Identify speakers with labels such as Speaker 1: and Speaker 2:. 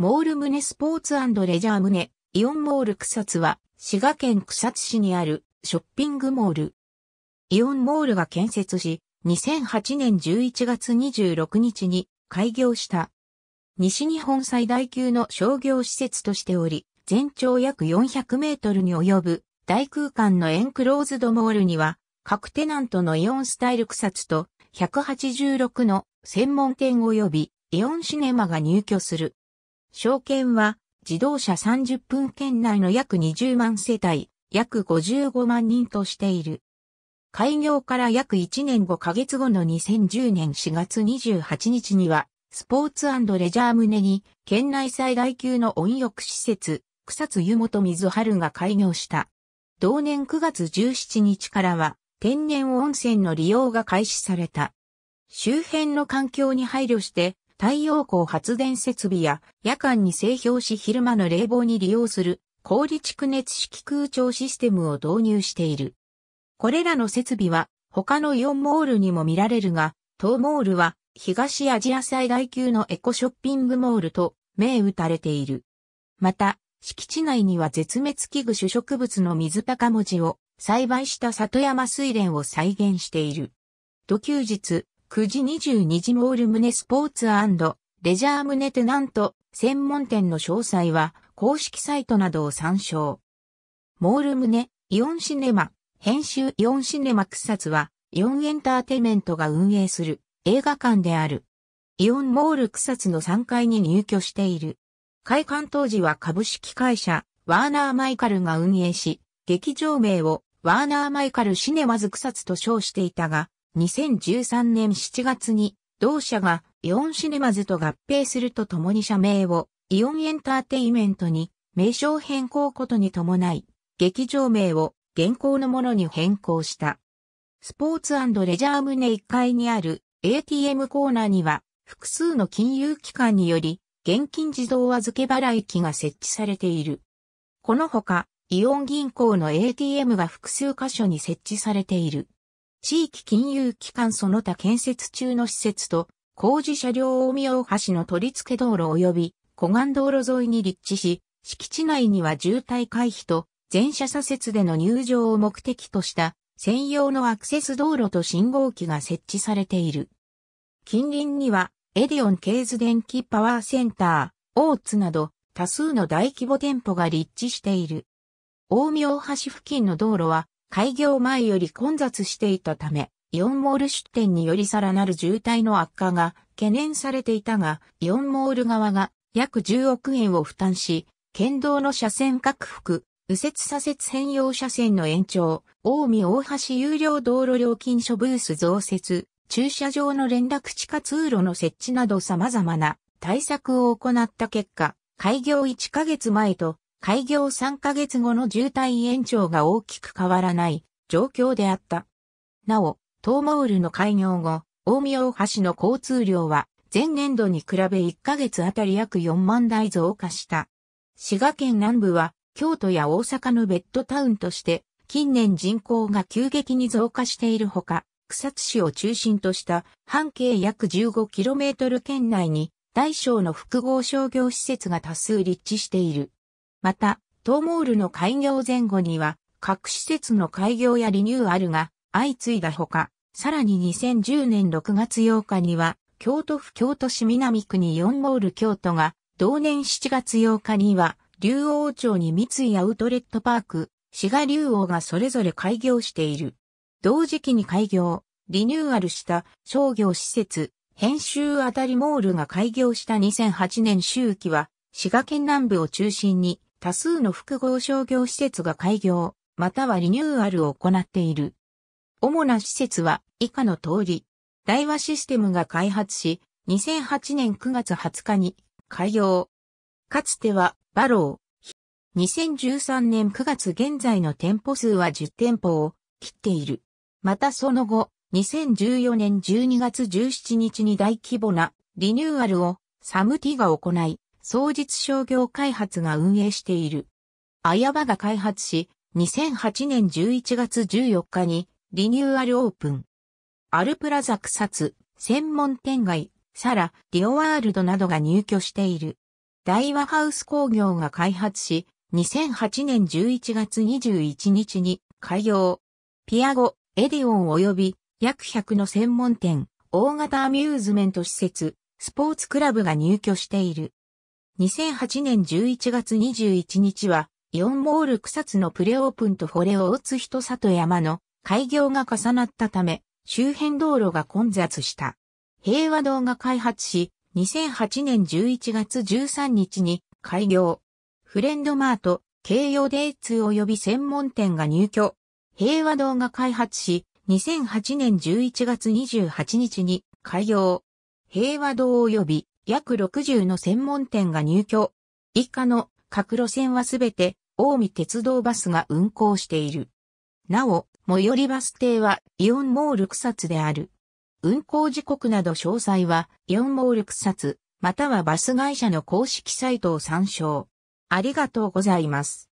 Speaker 1: モール胸スポーツレジャー胸、イオンモール草津は、滋賀県草津市にあるショッピングモール。イオンモールが建設し、2008年11月26日に開業した。西日本最大級の商業施設としており、全長約400メートルに及ぶ大空間のエンクローズドモールには、各テナントのイオンスタイル草津と186の専門店及びイオンシネマが入居する。証券は自動車30分圏内の約20万世帯、約55万人としている。開業から約1年5ヶ月後の2010年4月28日には、スポーツレジャー胸に、県内最大級の温浴施設、草津湯本水春が開業した。同年9月17日からは、天然温泉の利用が開始された。周辺の環境に配慮して、太陽光発電設備や夜間に製氷し昼間の冷房に利用する氷蓄熱式空調システムを導入している。これらの設備は他のイオンモールにも見られるが、当モールは東アジア最大級のエコショッピングモールと銘打たれている。また、敷地内には絶滅危惧種植物の水高文字を栽培した里山水蓮を再現している。土休日、9時22時モール胸スポーツレジャー胸テナント専門店の詳細は公式サイトなどを参照。モール胸イオンシネマ編集イオンシネマ草津はイオンエンターテイメントが運営する映画館である。イオンモール草津の3階に入居している。開館当時は株式会社ワーナーマイカルが運営し、劇場名をワーナーマイカルシネマズ草津と称していたが、2013年7月に同社がイオンシネマズと合併するとともに社名をイオンエンターテイメントに名称変更ことに伴い、劇場名を現行のものに変更した。スポーツレジャー棟1階にある ATM コーナーには複数の金融機関により現金自動預け払い機が設置されている。このほか、イオン銀行の ATM が複数箇所に設置されている。地域金融機関その他建設中の施設と、工事車両大宮大橋の取り付け道路及び、湖岸道路沿いに立地し、敷地内には渋滞回避と、全車左折での入場を目的とした専用のアクセス道路と信号機が設置されている。近隣にはエディオンケーズ電気パワーセンター、オーツなど多数の大規模店舗が立地している。大宮大橋付近の道路は開業前より混雑していたため、イオンモール出店によりさらなる渋滞の悪化が懸念されていたが、イオンモール側が約10億円を負担し、県道の車線拡幅、右折左折専用車線の延長、大見大橋有料道路料金所ブース増設、駐車場の連絡地下通路の設置など様々な対策を行った結果、開業1ヶ月前と開業3ヶ月後の渋滞延長が大きく変わらない状況であった。なお、東モールの開業後、大宮大橋の交通量は前年度に比べ1ヶ月あたり約4万台増加した。滋賀県南部は京都や大阪のベッドタウンとして近年人口が急激に増加しているほか、草津市を中心とした半径約 15km 圏内に大小の複合商業施設が多数立地している。また、東モールの開業前後には、各施設の開業やリニューアルが相次いだほか、さらに2010年6月8日には、京都府京都市南区に4モール京都が、同年7月8日には、竜王町に三井アウトレットパーク、滋賀竜王がそれぞれ開業している。同時期に開業、リニューアルした商業施設、編集あたりモールが開業した2008年周期は、滋賀県南部を中心に多数の複合商業施設が開業、またはリニューアルを行っている。主な施設は以下の通り、大和システムが開発し、2008年9月20日に開業。かつてはバロー。2013年9月現在の店舗数は10店舗を切っている。またその後、2014年12月17日に大規模なリニューアルをサムティが行い、創実商業開発が運営している。やばが開発し、2008年11月14日にリニューアルオープン。アルプラザ草津、専門店街、サラ、ディオワールドなどが入居している。大和ハウス工業が開発し、2008年11月21日に開業。ピアゴ、エディオン及び約100の専門店、大型アミューズメント施設、スポーツクラブが入居している。2008年11月21日は、イオンモール草津のプレオープンとフォレオー人里山の開業が重なったため、周辺道路が混雑した。平和堂が開発し、2008年11月13日に開業。フレンドマート、京葉デイツ及び専門店が入居。平和堂が開発し、2008年11月28日に開業。平和堂及び約60の専門店が入居。以下の各路線はすべて、近江鉄道バスが運行している。なお、最寄りバス停はイオンモール草津である。運行時刻など詳細は、イオンモール草津、またはバス会社の公式サイトを参照。ありがとうございます。